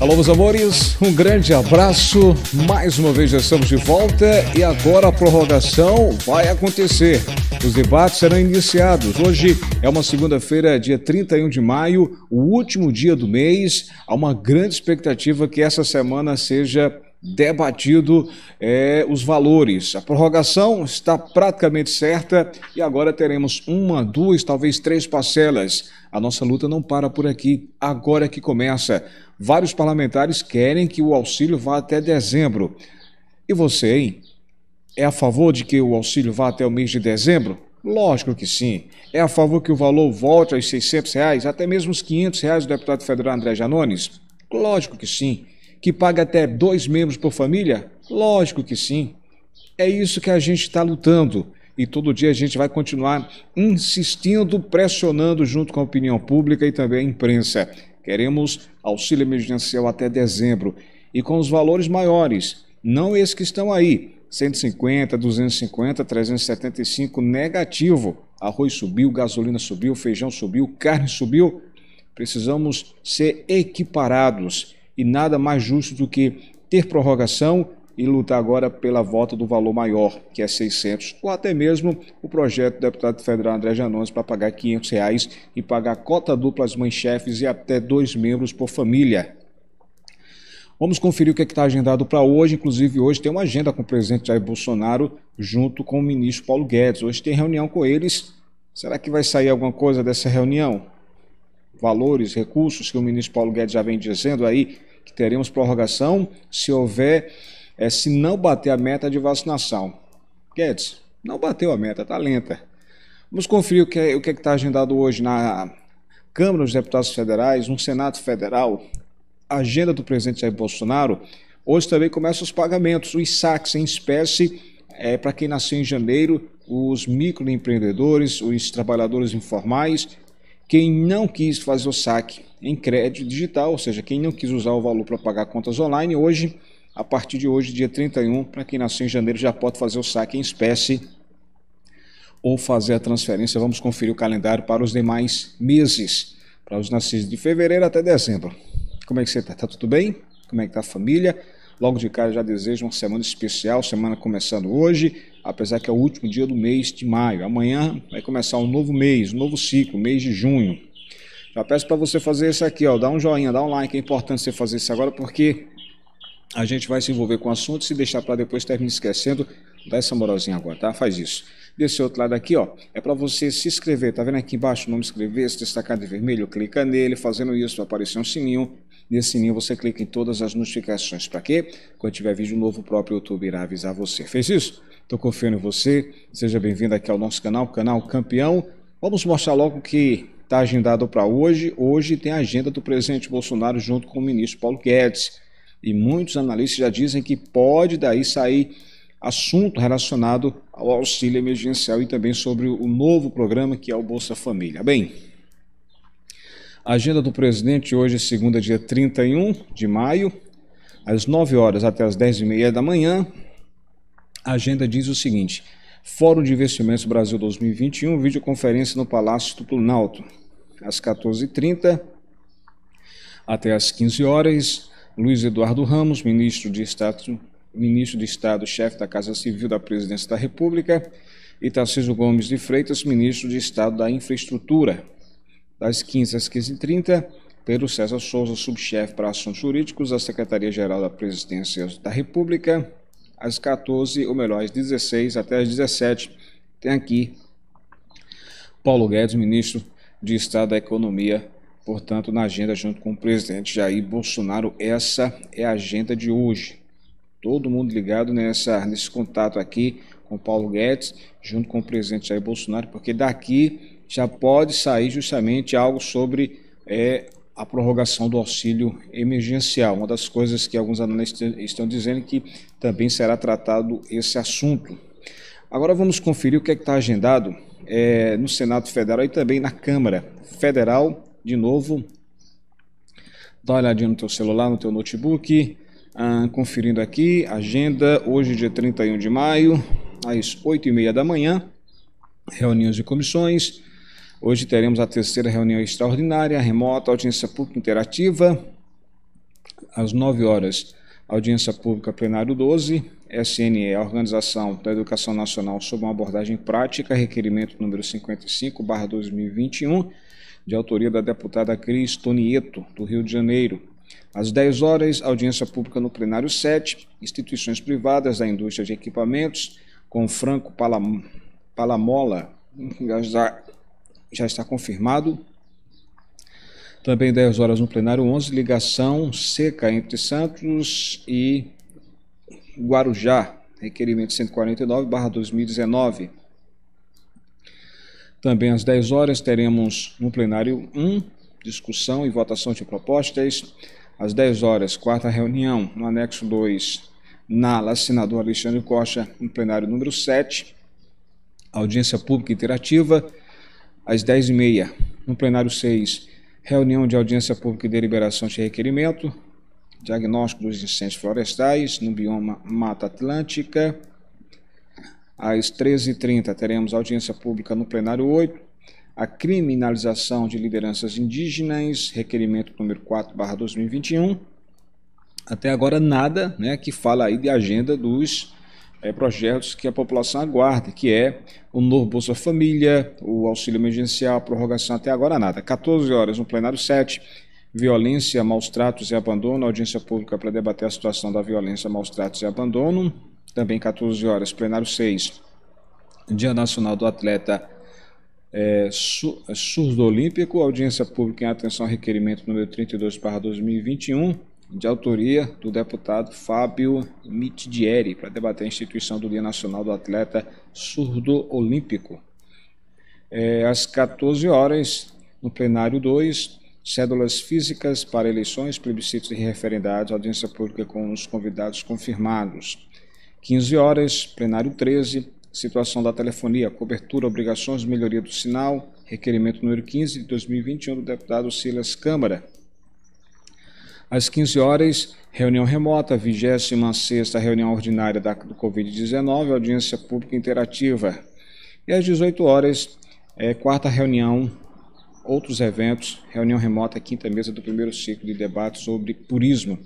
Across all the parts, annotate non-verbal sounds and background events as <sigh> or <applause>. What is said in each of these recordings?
Alô, meus amores, um grande abraço. Mais uma vez já estamos de volta e agora a prorrogação vai acontecer. Os debates serão iniciados. Hoje é uma segunda-feira, dia 31 de maio, o último dia do mês. Há uma grande expectativa que essa semana seja debatido é, os valores. A prorrogação está praticamente certa e agora teremos uma, duas, talvez três parcelas. A nossa luta não para por aqui, agora que começa. Vários parlamentares querem que o auxílio vá até dezembro. E você, hein? É a favor de que o auxílio vá até o mês de dezembro? Lógico que sim. É a favor que o valor volte aos 600 reais, até mesmo os 500 reais do deputado federal André Janones? Lógico que sim que paga até dois membros por família? Lógico que sim. É isso que a gente está lutando. E todo dia a gente vai continuar insistindo, pressionando junto com a opinião pública e também a imprensa. Queremos auxílio emergencial até dezembro e com os valores maiores, não esses que estão aí, 150, 250, 375 negativo. Arroz subiu, gasolina subiu, feijão subiu, carne subiu. Precisamos ser equiparados e nada mais justo do que ter prorrogação e lutar agora pela volta do valor maior, que é 600, ou até mesmo o projeto do deputado federal André Janones para pagar 500 reais e pagar cota dupla às mães-chefes e até dois membros por família. Vamos conferir o que é está agendado para hoje. Inclusive, hoje tem uma agenda com o presidente Jair Bolsonaro junto com o ministro Paulo Guedes. Hoje tem reunião com eles. Será que vai sair alguma coisa dessa reunião? Valores, recursos que o ministro Paulo Guedes já vem dizendo aí que teremos prorrogação se houver, é, se não bater a meta de vacinação. Guedes, não bateu a meta, está lenta. Vamos conferir o que é, o que é está agendado hoje na Câmara dos Deputados Federais, no Senado Federal, agenda do presidente Jair Bolsonaro. Hoje também começam os pagamentos, os saques em espécie é, eh, para quem nasceu em janeiro, os microempreendedores, os trabalhadores informais quem não quis fazer o saque em crédito digital, ou seja, quem não quis usar o valor para pagar contas online, hoje, a partir de hoje, dia 31, para quem nasceu em janeiro, já pode fazer o saque em espécie ou fazer a transferência. Vamos conferir o calendário para os demais meses, para os nascidos de fevereiro até dezembro. Como é que você está? Tá tudo bem? Como é que está a família? Logo de cara já desejo uma semana especial, semana começando hoje, apesar que é o último dia do mês de maio. Amanhã vai começar um novo mês, um novo ciclo, mês de junho. Já peço para você fazer isso aqui, ó, dá um joinha, dá um like, é importante você fazer isso agora porque a gente vai se envolver com o assunto, se deixar para depois termina esquecendo, dá essa moralzinha agora, tá? Faz isso. Desse outro lado aqui, ó, é para você se inscrever, tá vendo aqui embaixo o nome inscrever, se destacar de vermelho, clica nele, fazendo isso vai aparecer um sininho Nesse sininho você clica em todas as notificações. Para quê? Quando tiver vídeo novo, o próprio YouTube irá avisar você. Fez isso? Estou confiando em você. Seja bem-vindo aqui ao nosso canal, canal Campeão. Vamos mostrar logo o que está agendado para hoje. Hoje tem a agenda do presidente Bolsonaro junto com o ministro Paulo Guedes. E muitos analistas já dizem que pode daí sair assunto relacionado ao auxílio emergencial e também sobre o novo programa que é o Bolsa Família. Bem, agenda do presidente hoje, segunda, dia 31 de maio, às 9 horas até às 10 e meia da manhã. A agenda diz o seguinte: Fórum de Investimentos Brasil 2021, videoconferência no Palácio do Planalto, às 14h30 até às 15 horas. Luiz Eduardo Ramos, ministro de Estado, ministro de Estado, chefe da Casa Civil da Presidência da República, e Tarcísio Gomes de Freitas, ministro de Estado da Infraestrutura das 15 às 15h30. Pedro César Souza, subchefe para assuntos jurídicos da Secretaria-Geral da Presidência da República, às 14, ou melhor, às 16 até às 17. Tem aqui Paulo Guedes, ministro de Estado da Economia, portanto, na agenda junto com o presidente Jair Bolsonaro. Essa é a agenda de hoje. Todo mundo ligado nessa, nesse contato aqui com Paulo Guedes, junto com o presidente Jair Bolsonaro, porque daqui já pode sair justamente algo sobre é, a prorrogação do auxílio emergencial. Uma das coisas que alguns analistas estão dizendo que também será tratado esse assunto. Agora vamos conferir o que é está agendado é, no Senado Federal e também na Câmara Federal, de novo. Dá uma olhadinha no teu celular, no teu notebook. Ah, conferindo aqui, agenda, hoje dia 31 de maio, às 8h30 da manhã, reuniões de comissões. Hoje teremos a terceira reunião extraordinária, remota, audiência pública interativa, às 9 horas, audiência pública plenário 12, SNE, Organização da Educação Nacional sob uma abordagem prática, requerimento número 55, barra 2021, de autoria da deputada Cris Tonieto, do Rio de Janeiro. Às 10 horas, audiência pública no plenário 7, instituições privadas da indústria de equipamentos, com Franco Palam Palamola, <laughs> já está confirmado. Também 10 horas no plenário 11, ligação seca entre Santos e Guarujá, requerimento 149/2019. Também às 10 horas teremos no plenário 1 discussão e votação de propostas. Às 10 horas, quarta reunião no anexo 2, na assinador Alexandre Costa, no plenário número 7. Audiência pública interativa às 10h30, no plenário 6, reunião de audiência pública e deliberação de requerimento, diagnóstico dos incêndios florestais no bioma Mata Atlântica. Às 13h30 teremos audiência pública no plenário 8, a criminalização de lideranças indígenas, requerimento número 4 barra 2021. Até agora nada né, que fala aí de agenda dos é, projetos que a população aguarda, que é o novo Bolsa Família, o auxílio emergencial, a prorrogação até agora nada. 14 horas no plenário 7, violência, maus tratos e abandono, audiência pública para debater a situação da violência, maus tratos e abandono. Também 14 horas, plenário 6, Dia Nacional do Atleta é, é, Surdo Olímpico, audiência pública em atenção ao requerimento número 32 2021 de autoria do deputado Fábio Mitidieri, para debater a instituição do Dia Nacional do Atleta Surdo Olímpico. É, às 14 horas, no plenário 2, cédulas físicas para eleições, plebiscitos e referendados, audiência pública com os convidados confirmados. 15 horas, plenário 13, situação da telefonia, cobertura, obrigações, melhoria do sinal, requerimento número 15 de 2021 do deputado Silas Câmara. Às 15 horas, reunião remota, 26ª reunião ordinária da, do Covid-19, audiência pública interativa. E às 18 horas, é, quarta reunião, outros eventos, reunião remota, quinta mesa do primeiro ciclo de debate sobre turismo.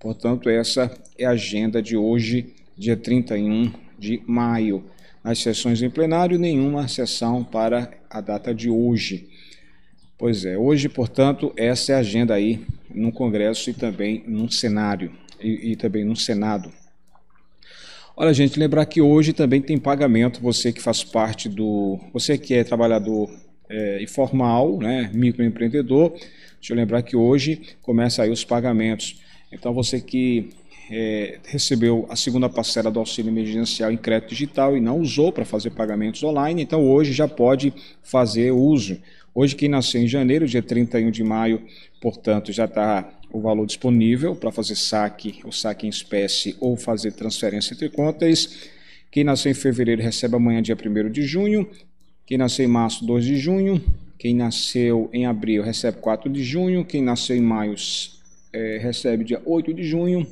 Portanto, essa é a agenda de hoje, dia 31 de maio. as sessões em plenário, nenhuma sessão para a data de hoje. Pois é, hoje, portanto, essa é a agenda aí no Congresso e também no cenário e, e também no Senado. Olha, gente, lembrar que hoje também tem pagamento, você que faz parte do. Você que é trabalhador é, informal, né, microempreendedor, deixa eu lembrar que hoje começa aí os pagamentos. Então, você que é, recebeu a segunda parcela do auxílio emergencial em crédito digital e não usou para fazer pagamentos online, então hoje já pode fazer uso. Hoje, quem nasceu em janeiro, dia 31 de maio, portanto, já está o valor disponível para fazer saque, o saque em espécie ou fazer transferência entre contas. Quem nasceu em fevereiro recebe amanhã, dia 1 de junho. Quem nasceu em março, 2 de junho. Quem nasceu em abril recebe 4 de junho. Quem nasceu em maio é, recebe dia 8 de junho.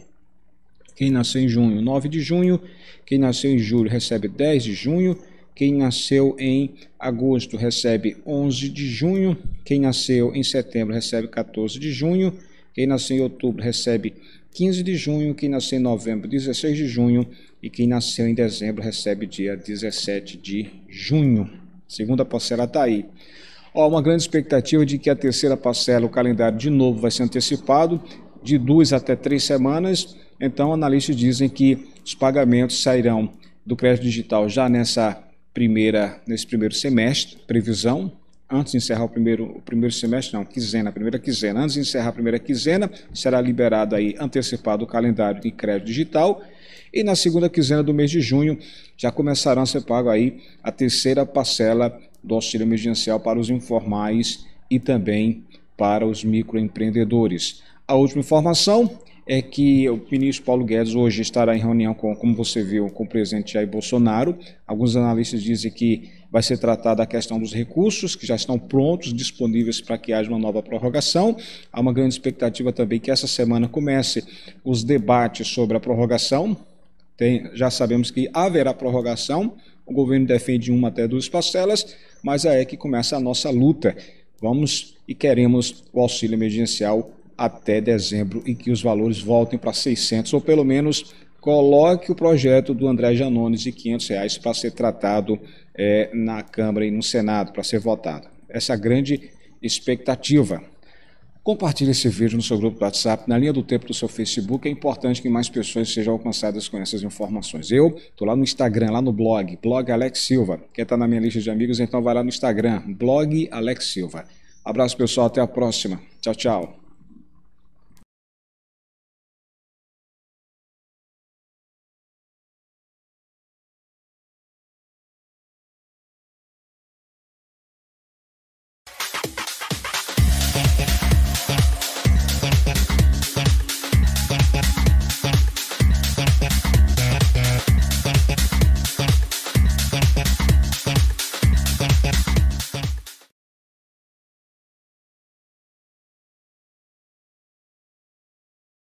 Quem nasceu em junho, 9 de junho. Quem nasceu em julho recebe 10 de junho. Quem nasceu em agosto recebe 11 de junho. Quem nasceu em setembro recebe 14 de junho. Quem nasceu em outubro recebe 15 de junho. Quem nasceu em novembro, 16 de junho. E quem nasceu em dezembro recebe dia 17 de junho. Segunda parcela está aí. Ó, uma grande expectativa de que a terceira parcela, o calendário de novo, vai ser antecipado de duas até três semanas. Então, analistas dizem que os pagamentos sairão do crédito digital já nessa primeira, nesse primeiro semestre, previsão, antes de encerrar o primeiro, o primeiro semestre, não, quinzena, a primeira quinzena, antes de encerrar a primeira quinzena, será liberado aí antecipado o calendário de crédito digital. E na segunda quinzena do mês de junho já começarão a ser pago aí a terceira parcela do auxílio emergencial para os informais e também para os microempreendedores. A última informação é que o ministro Paulo Guedes hoje estará em reunião com, como você viu, com o presidente Jair Bolsonaro. Alguns analistas dizem que vai ser tratada a questão dos recursos, que já estão prontos, disponíveis para que haja uma nova prorrogação. Há uma grande expectativa também que essa semana comece os debates sobre a prorrogação. Tem, já sabemos que haverá prorrogação, o governo defende uma até duas parcelas, mas aí é que começa a nossa luta. Vamos e queremos o auxílio emergencial até dezembro, em que os valores voltem para 600 ou pelo menos coloque o projeto do André Janones de 500 reais para ser tratado é, na Câmara e no Senado, para ser votado. Essa é a grande expectativa. Compartilhe esse vídeo no seu grupo do WhatsApp, na linha do tempo do seu Facebook. É importante que mais pessoas sejam alcançadas com essas informações. Eu estou lá no Instagram, lá no blog, blog Alex Silva. Quem está na minha lista de amigos, então vai lá no Instagram, blog Alex Silva. Abraço, pessoal. Até a próxima. Tchau, tchau.